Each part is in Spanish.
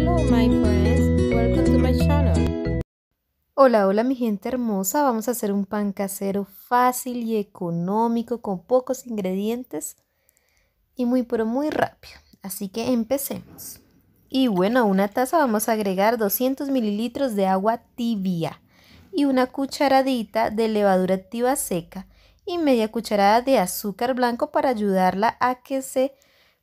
my friends, welcome to my Hola, hola mi gente hermosa, vamos a hacer un pan casero fácil y económico con pocos ingredientes y muy pero muy rápido. Así que empecemos. Y bueno, a una taza vamos a agregar 200 mililitros de agua tibia y una cucharadita de levadura activa seca y media cucharada de azúcar blanco para ayudarla a que se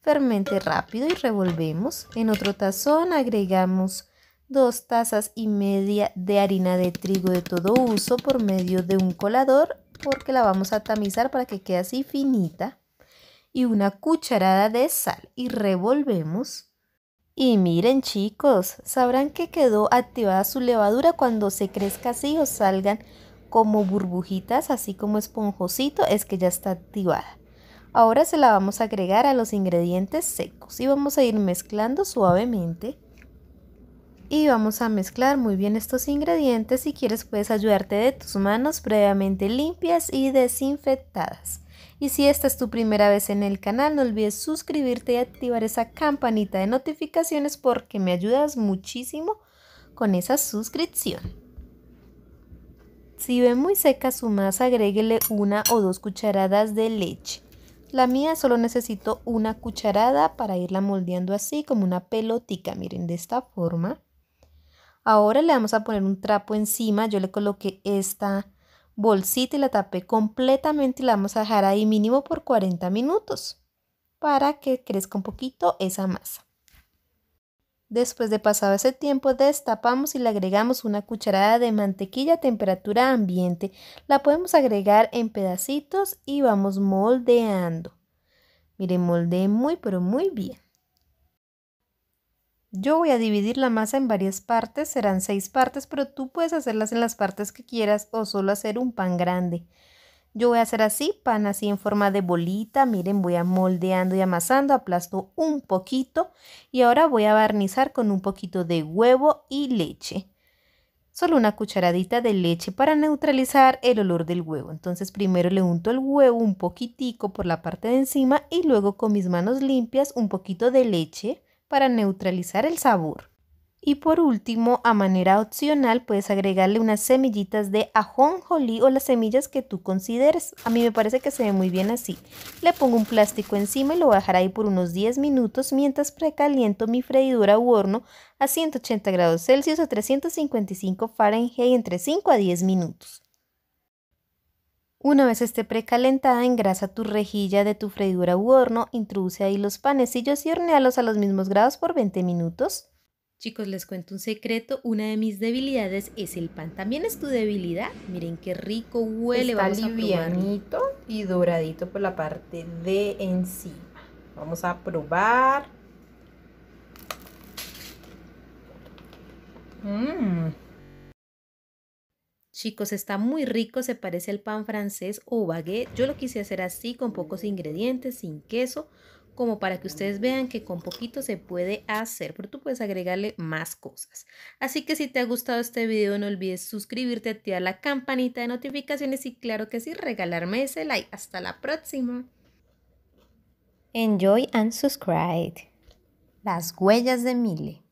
Fermente rápido y revolvemos. En otro tazón agregamos dos tazas y media de harina de trigo de todo uso por medio de un colador porque la vamos a tamizar para que quede así finita y una cucharada de sal y revolvemos. Y miren chicos, sabrán que quedó activada su levadura cuando se crezca así o salgan como burbujitas, así como esponjosito, es que ya está activada. Ahora se la vamos a agregar a los ingredientes secos y vamos a ir mezclando suavemente. Y vamos a mezclar muy bien estos ingredientes. Si quieres puedes ayudarte de tus manos previamente limpias y desinfectadas. Y si esta es tu primera vez en el canal, no olvides suscribirte y activar esa campanita de notificaciones porque me ayudas muchísimo con esa suscripción. Si ve muy seca su masa, agréguele una o dos cucharadas de leche. La mía solo necesito una cucharada para irla moldeando así como una pelotica, miren, de esta forma. Ahora le vamos a poner un trapo encima, yo le coloqué esta bolsita y la tapé completamente y la vamos a dejar ahí mínimo por 40 minutos para que crezca un poquito esa masa. Después de pasado ese tiempo, destapamos y le agregamos una cucharada de mantequilla a temperatura ambiente. La podemos agregar en pedacitos y vamos moldeando. Mire, moldeé muy pero muy bien. Yo voy a dividir la masa en varias partes, serán seis partes, pero tú puedes hacerlas en las partes que quieras o solo hacer un pan grande. Yo voy a hacer así, pan así en forma de bolita. Miren, voy a moldeando y amasando, aplasto un poquito. Y ahora voy a barnizar con un poquito de huevo y leche. Solo una cucharadita de leche para neutralizar el olor del huevo. Entonces primero le unto el huevo un poquitico por la parte de encima y luego con mis manos limpias un poquito de leche para neutralizar el sabor. Y por último, a manera opcional, puedes agregarle unas semillitas de ajonjolí o las semillas que tú consideres. A mí me parece que se ve muy bien así. Le pongo un plástico encima y lo voy ahí por unos 10 minutos mientras precaliento mi freidora u horno a 180 grados Celsius o 355 Fahrenheit entre 5 a 10 minutos. Una vez esté precalentada, engrasa tu rejilla de tu freidora u horno, introduce ahí los panecillos y hornealos a los mismos grados por 20 minutos. Chicos, les cuento un secreto. Una de mis debilidades es el pan. ¿También es tu debilidad? Miren qué rico huele. Está livianito y doradito por la parte de encima. Vamos a probar. Mm. Chicos, está muy rico, se parece al pan francés o baguette. Yo lo quise hacer así, con pocos ingredientes, sin queso, como para que ustedes vean que con poquito se puede hacer, pero tú puedes agregarle más cosas. Así que si te ha gustado este video, no olvides suscribirte, activar la campanita de notificaciones y claro que sí, regalarme ese like. Hasta la próxima. Enjoy and subscribe. Las huellas de Mile.